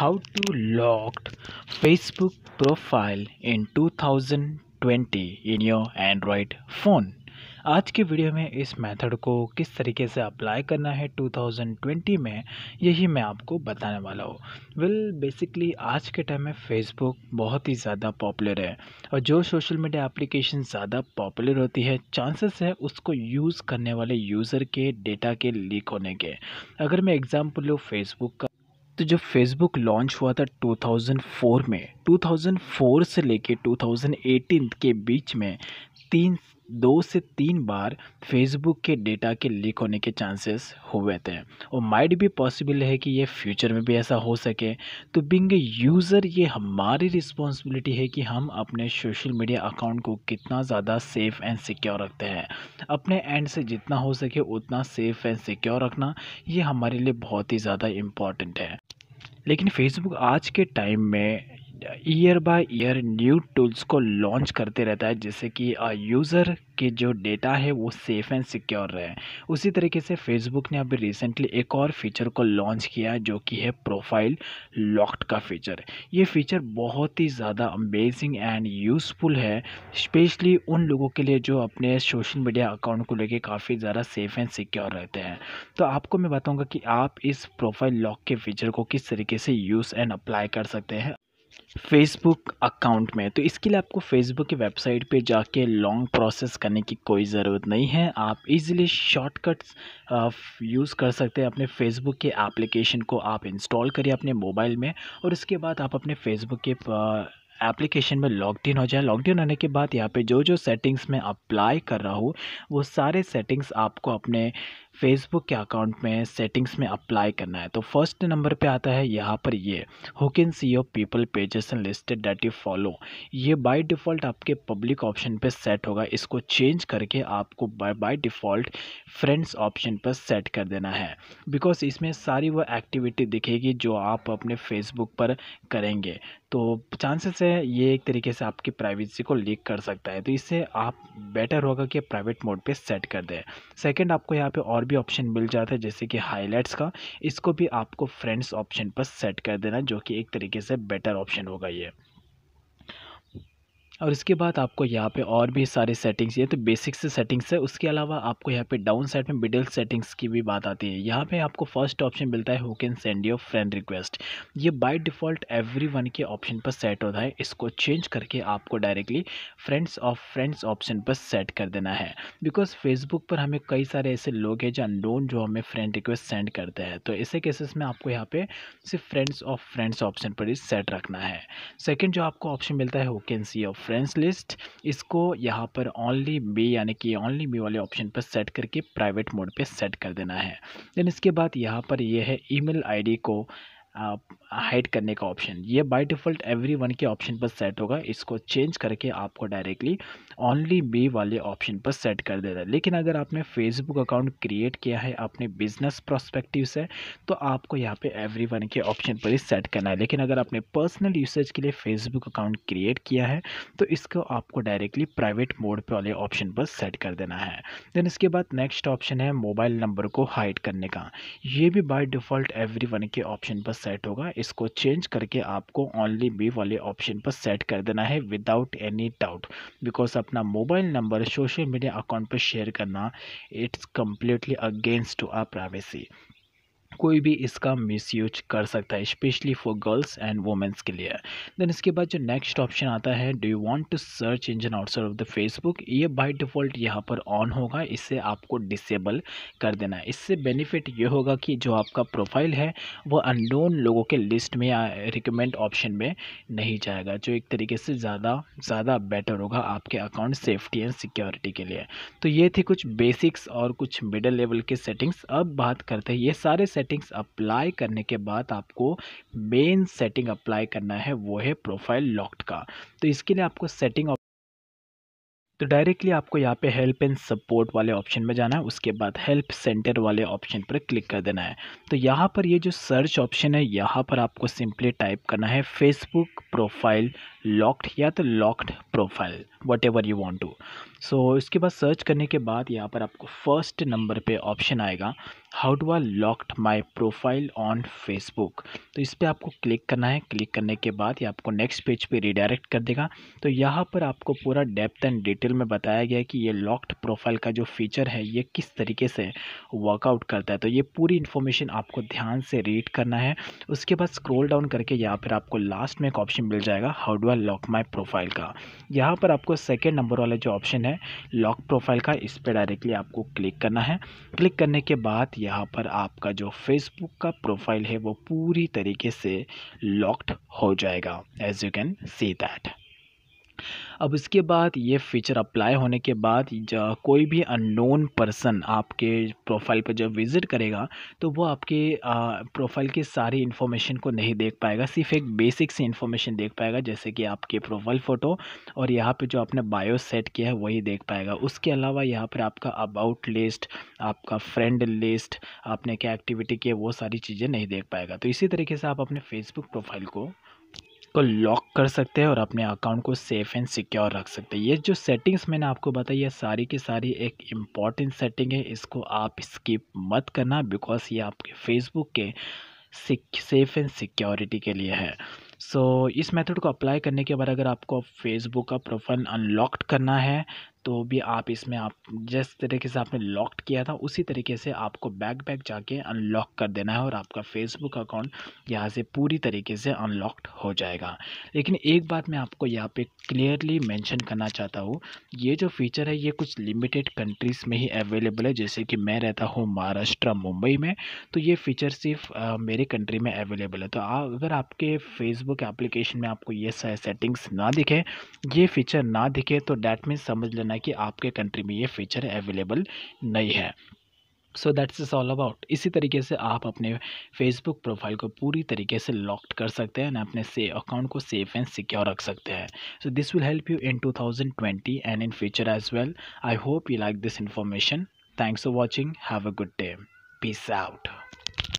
how to locked Facebook profile in 2020 in your Android phone आज के video में इस मेथड को किस तरीके से अप्लाई करना है 2020 में यही मैं आपको बताने वाला हूँ वेल बेसिकली आज के टाइम में फेसबुक बहुत ही ज़्यादा पॉपुलर है और जो सोशल मीडिया एप्लीकेशन ज़्यादा पॉपुलर होती है चांसेस है उसको यूज़ करने वाले यूज़र के डेटा के लीक होने के अगर मैं एग्ज़ाम्पल लूँ फेसबुक का तो जब फेसबुक लॉन्च हुआ था 2004 में 2004 से लेके 2018 के बीच में तीन दो से तीन बार फेसबुक के डेटा के लीक होने के चांसेस हुए थे और माइट भी पॉसिबल है कि ये फ्यूचर में भी ऐसा हो सके तो बिंग यूज़र ये हमारी रिस्पॉन्सिबिलिटी है कि हम अपने सोशल मीडिया अकाउंट को कितना ज़्यादा सेफ़ एंड सिक्योर रखते हैं अपने एंड से जितना हो सके उतना सेफ़ एंड सिक्योर रखना ये हमारे लिए बहुत ही ज़्यादा इम्पॉर्टेंट है लेकिन फेसबुक आज के टाइम में year by year new tools को लॉन्च करते रहता है जिससे कि यूज़र के जो डेटा है वो सेफ़ एंड सिक्योर रहे उसी तरीके से फेसबुक ने अभी रिसेंटली एक और फीचर को लॉन्च किया जो कि है प्रोफाइल लॉक्ड का फीचर ये फीचर बहुत ही ज़्यादा अमेजिंग एंड यूज़फुल है स्पेशली उन लोगों के लिए जो अपने सोशल मीडिया अकाउंट को लेके काफ़ी ज़्यादा सेफ़ एंड सिक्योर रहते हैं तो आपको मैं बताऊँगा कि आप इस प्रोफाइल लॉक के फीचर को किस तरीके से यूज़ एंड अप्लाई कर सकते हैं फेसबुक अकाउंट में तो इसके लिए आपको फेसबुक की वेबसाइट पे जाके लॉन्ग प्रोसेस करने की कोई ज़रूरत नहीं है आप इजीली शॉर्टकट्स यूज़ कर सकते हैं अपने फेसबुक के एप्लीकेशन को आप इंस्टॉल करिए अपने मोबाइल में और इसके बाद आप अपने फेसबुक के एप्लीकेशन uh, में लॉग इन हो जाए लॉग इन होने के बाद यहाँ पे जो जो सेटिंग्स में अप्लाई कर रहा हूँ वो सारे सेटिंग्स आपको अपने फेसबुक के अकाउंट में सेटिंग्स में अप्लाई करना है तो फर्स्ट नंबर पे आता है यहाँ पर ये who can see your people pages and listed that you follow ये बाय डिफ़ॉल्ट आपके पब्लिक ऑप्शन पे सेट होगा इसको चेंज करके आपको बाय डिफ़ॉल्ट फ्रेंड्स ऑप्शन पर सेट कर देना है बिकॉज इसमें सारी वो एक्टिविटी दिखेगी जो आप अपने फेसबुक पर करेंगे तो चांसेस है ये एक तरीके से आपकी प्राइवेसी को लीक कर सकता है तो इससे आप बेटर होगा कि प्राइवेट मोड पे सेट कर दें सेकंड आपको यहाँ पे और और भी ऑप्शन मिल जाता है जैसे कि हाईलाइट्स का इसको भी आपको फ्रेंड्स ऑप्शन पर सेट कर देना जो कि एक तरीके से बेटर ऑप्शन होगा ये और इसके बाद आपको यहाँ पे और भी सारे सेटिंग्स ये तो बेसिक से सेटिंग्स है उसके अलावा आपको यहाँ पे डाउन साइड में मिडिल सेटिंग्स की भी बात आती है यहाँ पे आपको फर्स्ट ऑप्शन मिलता है who can send your friend request ये बाय डिफ़ॉल्ट एवरी वन के ऑप्शन पर सेट होता है इसको चेंज करके आपको directly friends of friends option पर सेट कर देना है बिकॉज फेसबुक पर हमें कई सारे ऐसे लोग हैं जो अनडोन जो हमें फ्रेंड रिक्वेस्ट सेंड करते हैं तो ऐसे केसेस में आपको यहाँ पर सिर्फ फ्रेंड्स ऑफ फ्रेंड्स ऑप्शन पर ही सेट रखना है सेकेंड जो आपको ऑप्शन मिलता है who can see of reference list इसको यहाँ पर ओनली बी यानी कि ओनली बी वाले ऑप्शन पर सेट करके प्राइवेट मोड पे सेट कर देना है देन इसके बाद यहाँ पर यह है ईमेल आईडी को हाइड करने का ऑप्शन ये बाय डिफ़ॉल्ट एवरी वन के ऑप्शन पर सेट होगा इसको चेंज करके आपको डायरेक्टली ओनली बी वाले ऑप्शन पर सेट कर देता है लेकिन अगर आपने फेसबुक अकाउंट क्रिएट किया है अपने बिजनेस प्रोस्पेक्टिव से तो आपको यहाँ पे एवरी वन के ऑप्शन पर ही सेट करना है लेकिन अगर आपने पर्सनल यूसेज के लिए फेसबुक अकाउंट क्रिएट किया है तो इसको आपको डायरेक्टली प्राइवेट मोड पर वाले ऑप्शन पर सेट कर देना है देन इसके बाद नेक्स्ट ऑप्शन है मोबाइल नंबर को हाइड करने का ये भी बाई डिफ़ॉल्ट एवरी वन के ऑप्शन पर सेट सेट होगा इसको चेंज करके आपको ओनली बी वाले ऑप्शन पर सेट कर देना है विदाउट एनी डाउट बिकॉज अपना mobile number social media account पर शेयर करना it's completely against to our privacy कोई भी इसका यूज कर सकता है specially for girls and womens के लिए देन इसके बाद जो नेक्स्ट ऑप्शन आता है do you want to search engine outside of the Facebook ये बाई डिफ़ॉल्ट यहाँ पर ऑन होगा इससे आपको डिसेबल कर देना है इससे बेनिफिट ये होगा कि जो आपका प्रोफाइल है वो अनडोन लोगों के लिस्ट में या रिकमेंड ऑप्शन में नहीं जाएगा जो एक तरीके से ज़्यादा ज़्यादा बेटर होगा आपके अकाउंट सेफ्टी एंड सिक्योरिटी के लिए तो ये थी कुछ बेसिक्स और कुछ मिडल लेवल के सेटिंग्स अब बात करते हैं ये सारे सेट सेटिंग्स अप्लाई करने के बाद आपको मेन सेटिंग अप्लाई करना है वो है प्रोफाइल लॉक्ड का तो इसके लिए आपको सेटिंग तो डायरेक्टली आपको यहाँ पे हेल्प एंड सपोर्ट वाले ऑप्शन में जाना है उसके बाद हेल्प सेंटर वाले ऑप्शन पर क्लिक कर देना है तो यहाँ पर ये जो सर्च ऑप्शन है यहाँ पर आपको सिंपली टाइप करना है फेसबुक प्रोफाइल लॉक्ड या तो locked profile whatever you want to so इसके बाद सर्च करने के बाद यहाँ पर आपको फर्स्ट नंबर पे ऑप्शन आएगा how to uh locked my profile on Facebook तो इस पर आपको क्लिक करना है क्लिक करने के बाद ये आपको नेक्स्ट पेज पे रिडायरेक्ट कर देगा तो यहाँ पर आपको पूरा डेप्थ एंड डिटेल में बताया गया कि ये लॉक्ड प्रोफाइल का जो फीचर है ये किस तरीके से वर्कआउट करता है तो ये पूरी इन्फॉर्मेशन आपको ध्यान से रीड करना है उसके बाद स्क्रोल डाउन करके यहाँ पर आपको लास्ट में एक ऑप्शन मिल जाएगा हाउ डू हुआ लॉक माई प्रोफाइल का यहाँ पर आपको सेकेंड नंबर वाला जो ऑप्शन है लॉक प्रोफाइल का इस पर डायरेक्टली आपको क्लिक करना है क्लिक करने के बाद यहाँ पर आपका जो फेसबुक का प्रोफाइल है वो पूरी तरीके से लॉक्ड हो जाएगा as you can see that अब उसके बाद ये फ़ीचर अप्लाई होने के बाद कोई भी अननोन पर्सन आपके प्रोफाइल पर जब विज़िट करेगा तो वो आपके प्रोफाइल की सारी इन्फॉर्मेशन को नहीं देख पाएगा सिर्फ एक बेसिक सी इन्फॉर्मेशन देख पाएगा जैसे कि आपके प्रोफाइल फ़ोटो और यहाँ पर जो आपने बायो सेट किया है वही देख पाएगा उसके अलावा यहाँ पर आपका अबाउट लिस्ट आपका फ्रेंड लिस्ट आपने क्या एक्टिविटी की है वो सारी चीज़ें नहीं देख पाएगा तो इसी तरीके से आप अपने फेसबुक प्रोफाइल को को लॉक कर सकते हैं और अपने अकाउंट को सेफ़ एंड सिक्योर रख सकते हैं ये जो सेटिंग्स मैंने आपको बताई है सारी की सारी एक इम्पॉर्टेंट सेटिंग है इसको आप स्किप मत करना बिकॉज ये आपके फेसबुक के सेफ़ एंड सिक्योरिटी के लिए है सो so, इस मेथड को अप्लाई करने के बाद अगर आपको फेसबुक का प्रोफाइल अनलॉक्ड करना है तो भी आप इसमें आप जिस तरीके से आपने लॉक्ड किया था उसी तरीके से आपको बैक बैक जाके अनलॉक कर देना है और आपका फेसबुक अकाउंट यहाँ से पूरी तरीके से अनलॉक्ड हो जाएगा लेकिन एक बात मैं आपको यहाँ पे क्लियरली मेंशन करना चाहता हूँ ये जो फीचर है ये कुछ लिमिटेड कंट्रीज़ में ही अवेलेबल है जैसे कि मैं रहता हूँ महाराष्ट्र मुंबई में तो ये फीचर सिर्फ मेरे कंट्री में अवेलेबल है तो आ, अगर आपके फेसबुक एप्लीकेशन में आपको ये सेटिंग्स ना दिखे ये फीचर ना दिखे तो डैट मीन समझ लेना करना कि आपके कंट्री में ये फीचर अवेलेबल नहीं है so that's is all about इसी तरीके से आप अपने फेसबुक प्रोफाइल को पूरी तरीके से लॉक्ड कर सकते हैं अपने से अकाउंट को सेफ एंड सिक्योर रख सकते हैं so this will help you in 2020 and in future as well I hope you like this information thanks for watching have a good day peace out